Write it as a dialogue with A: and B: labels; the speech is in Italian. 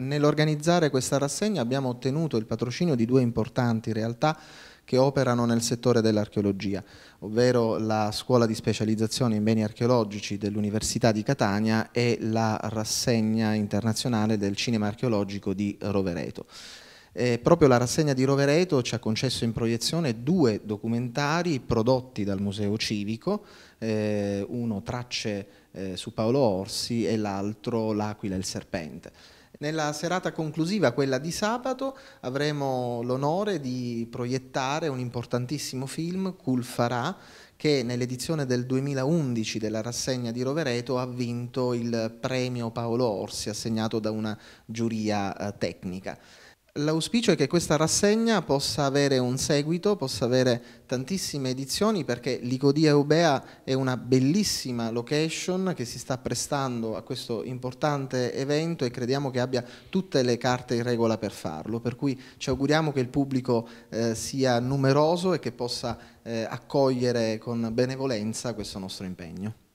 A: Nell'organizzare questa rassegna abbiamo ottenuto il patrocinio di due importanti realtà che operano nel settore dell'archeologia, ovvero la scuola di specializzazione in beni archeologici dell'Università di Catania e la rassegna internazionale del cinema archeologico di Rovereto. E proprio la rassegna di Rovereto ci ha concesso in proiezione due documentari prodotti dal Museo Civico, eh, uno Tracce eh, su Paolo Orsi e l'altro L'Aquila e il Serpente. Nella serata conclusiva, quella di sabato, avremo l'onore di proiettare un importantissimo film, Kul Farah, che nell'edizione del 2011 della rassegna di Rovereto ha vinto il premio Paolo Orsi assegnato da una giuria eh, tecnica. L'auspicio è che questa rassegna possa avere un seguito, possa avere tantissime edizioni perché Licodia Eubea è una bellissima location che si sta prestando a questo importante evento e crediamo che abbia tutte le carte in regola per farlo, per cui ci auguriamo che il pubblico eh, sia numeroso e che possa eh, accogliere con benevolenza questo nostro impegno.